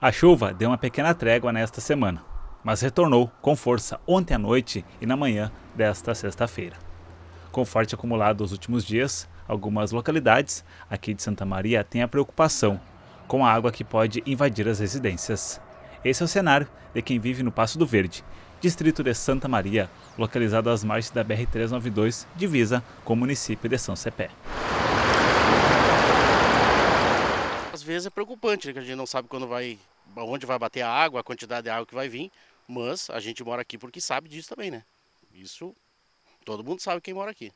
A chuva deu uma pequena trégua nesta semana, mas retornou com força ontem à noite e na manhã desta sexta-feira. Com forte acumulado nos últimos dias, algumas localidades aqui de Santa Maria têm a preocupação com a água que pode invadir as residências. Esse é o cenário de quem vive no Passo do Verde, distrito de Santa Maria, localizado às margens da BR-392, divisa com o município de São Cepé. Às vezes é preocupante, né, que a gente não sabe quando vai onde vai bater a água, a quantidade de água que vai vir, mas a gente mora aqui porque sabe disso também, né? Isso todo mundo sabe quem mora aqui.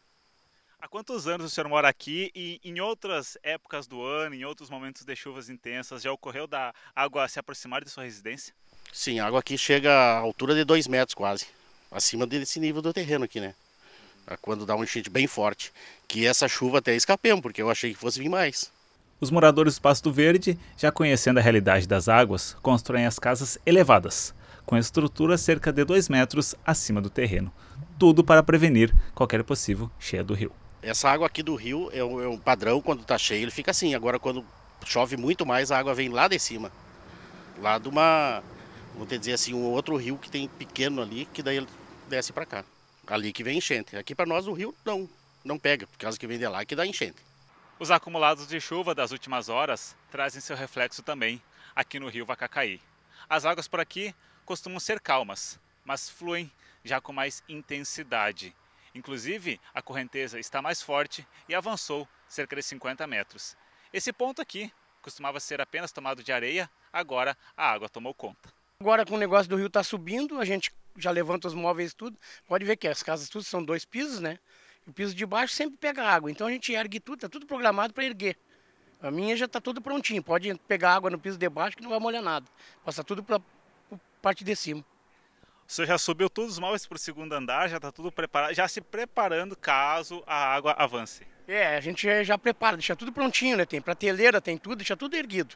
Há quantos anos o senhor mora aqui e em outras épocas do ano, em outros momentos de chuvas intensas, já ocorreu da água se aproximar de sua residência? Sim, a água aqui chega à altura de 2 metros quase, acima desse nível do terreno aqui, né? É quando dá um enchente bem forte, que essa chuva até escapemos, porque eu achei que fosse vir mais. Os moradores do Pasto Verde, já conhecendo a realidade das águas, constroem as casas elevadas, com estrutura cerca de 2 metros acima do terreno. Tudo para prevenir qualquer possível cheia do rio. Essa água aqui do rio é um é padrão, quando está cheio ele fica assim. Agora quando chove muito mais, a água vem lá de cima. Lá de uma, vamos dizer assim, um outro rio que tem pequeno ali, que daí ele desce para cá. Ali que vem enchente. Aqui para nós o rio não, não pega, por causa que vem de lá é que dá enchente. Os acumulados de chuva das últimas horas trazem seu reflexo também aqui no rio Vacacaí. As águas por aqui costumam ser calmas, mas fluem já com mais intensidade. Inclusive, a correnteza está mais forte e avançou cerca de 50 metros. Esse ponto aqui costumava ser apenas tomado de areia, agora a água tomou conta. Agora com o negócio do rio está subindo, a gente já levanta os móveis tudo. Pode ver que as casas tudo são dois pisos, né? O piso de baixo sempre pega água, então a gente ergue tudo, tá tudo programado para erguer. A minha já está tudo prontinho, pode pegar água no piso de baixo que não vai molhar nada. Passa tudo para parte de cima. O senhor já subiu todos os móveis para o segundo andar, já está tudo preparado, já se preparando caso a água avance. É, a gente é, já prepara, deixa tudo prontinho, né? Tem prateleira, tem tudo, deixa tudo erguido.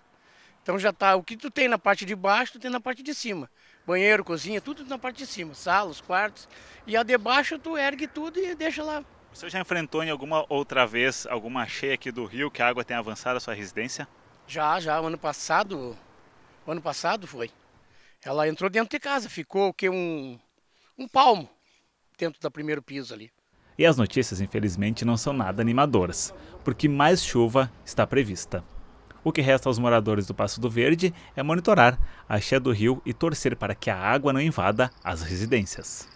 Então já tá, o que tu tem na parte de baixo, tu tem na parte de cima. Banheiro, cozinha, tudo na parte de cima, salas, quartos. E a de baixo tu ergue tudo e deixa lá você já enfrentou em alguma outra vez alguma cheia aqui do rio que a água tenha avançado a sua residência? Já, já. Ano passado, ano passado foi. Ela entrou dentro de casa, ficou o que um um palmo dentro do primeiro piso ali. E as notícias, infelizmente, não são nada animadoras, porque mais chuva está prevista. O que resta aos moradores do Passo do Verde é monitorar a cheia do rio e torcer para que a água não invada as residências.